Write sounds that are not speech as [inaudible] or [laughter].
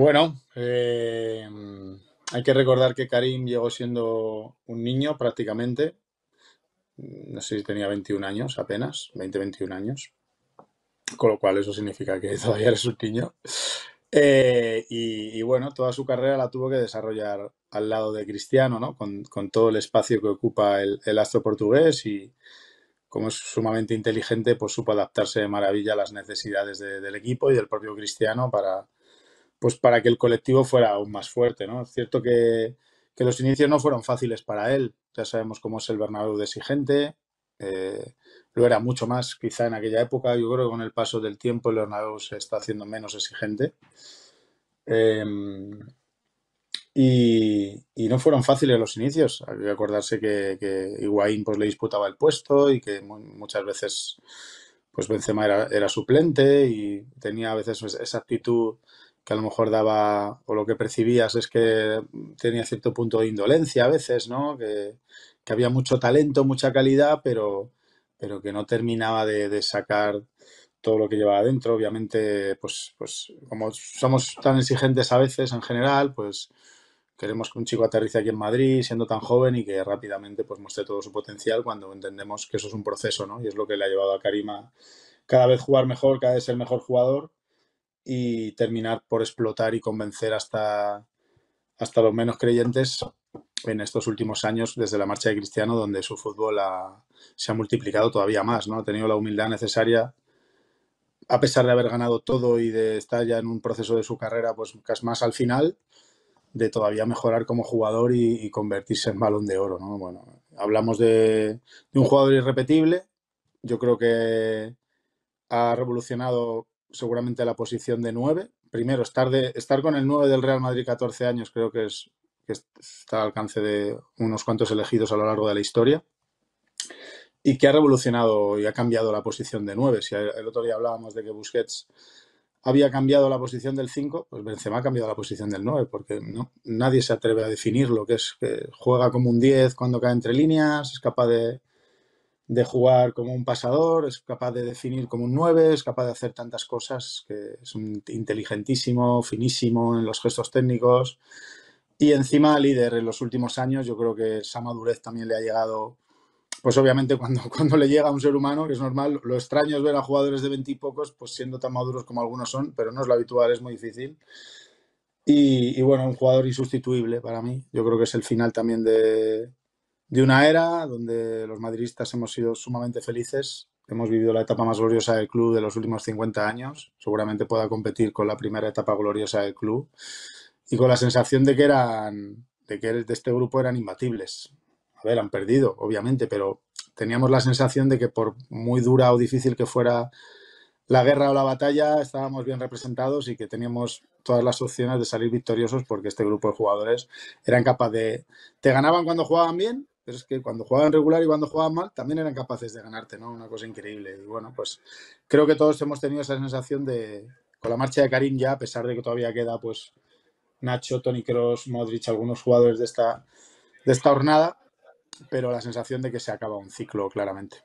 Bueno, eh, hay que recordar que Karim llegó siendo un niño prácticamente. No sé si tenía 21 años apenas, 20-21 años. Con lo cual eso significa que [laughs] todavía eres un niño. Eh, y, bueno, toda su carrera la tuvo que desarrollar al lado de Cristiano, ¿no? Con, todo el espacio que ocupa el, astro portugués y como es sumamente inteligente, pues supo adaptarse de maravilla a las necesidades del equipo y del propio Cristiano para, pues para que el colectivo fuera aún más fuerte, ¿no? Es cierto que, los inicios no fueron fáciles para él, ya sabemos cómo es el Bernabéu de exigente, eh, lo era mucho más quizá en aquella época, yo creo que con el paso del tiempo el Bernabéu se está haciendo menos exigente. Em, y, no fueron fáciles los inicios. Hay que acordarse que, que Higuaín pues, le disputaba el puesto y que muchas veces pues Benzema era, era, suplente y tenía a veces esa actitud que a lo mejor daba, o lo que percibías es que tenía cierto punto de indolencia a veces, ¿no? Que, había mucho talento, mucha calidad, pero, pero que no terminaba de, sacar todo lo que llevaba adentro. Obviamente, pues, pues como somos tan exigentes a veces en general, pues queremos que un chico aterrice aquí en Madrid siendo tan joven y que rápidamente pues muestre todo su potencial cuando entendemos que eso es un proceso, ¿no? Y es lo que le ha llevado a Karima cada vez jugar mejor, cada vez ser mejor jugador y terminar por explotar y convencer hasta, hasta los menos creyentes en estos últimos años desde la marcha de Cristiano, donde su fútbol se ha multiplicado todavía más, ¿no? Ha tenido la humildad necesaria, a pesar de haber ganado todo y de estar ya en un proceso de su carrera, pues más al final, de todavía mejorar como jugador y, convertirse en balón de oro, ¿no? Bueno, hablamos de, de un jugador irrepetible, yo creo que ha revolucionado seguramente la posición de 9. Primero, estar, estar con el 9 del Real Madrid 14 años creo que, es, está al alcance de unos cuantos elegidos a lo largo de la historia y que ha revolucionado y ha cambiado la posición de 9. Si el otro día hablábamos de que Busquets había cambiado la posición del 5, pues Benzema ha cambiado la posición del 9, porque no, nadie se atreve a definir lo que es que juega como un 10 cuando cae entre líneas, es capaz de de jugar como un pasador, es capaz de definir como un 9, es capaz de hacer tantas cosas, que es un inteligentísimo, finísimo en los gestos técnicos. Y encima líder en los últimos años, yo creo que esa madurez también le ha llegado, pues obviamente cuando, [laughs] cuando le llega a un ser humano, que es normal, lo extraño es ver a jugadores de veintipocos pues siendo tan maduros como algunos son, pero no es lo habitual, es muy difícil. y bueno, un jugador insustituible para mí, yo creo que es el final también de, de una era donde los madridistas hemos sido sumamente felices. Hemos vivido la etapa más gloriosa del club de los últimos 50 años. Seguramente pueda competir con la primera etapa gloriosa del club. Y con la sensación de que eran, de que de este grupo eran imbatibles. A ver, han perdido, obviamente, pero teníamos la sensación de que por muy dura o difícil que fuera la guerra o la batalla, estábamos bien representados y que teníamos todas las opciones de salir victoriosos porque este grupo de jugadores eran capaces de... Te ganaban cuando jugaban bien pero es que cuando jugaban regular y cuando jugaban mal también eran capaces de ganarte, ¿no? Una cosa increíble. Y bueno, pues creo que todos hemos tenido esa sensación de, con la marcha de Karim ya, a pesar de que todavía queda pues Nacho, Tony Cross, Modric, algunos jugadores de esta, de esta jornada, pero la sensación de que se acaba un ciclo claramente.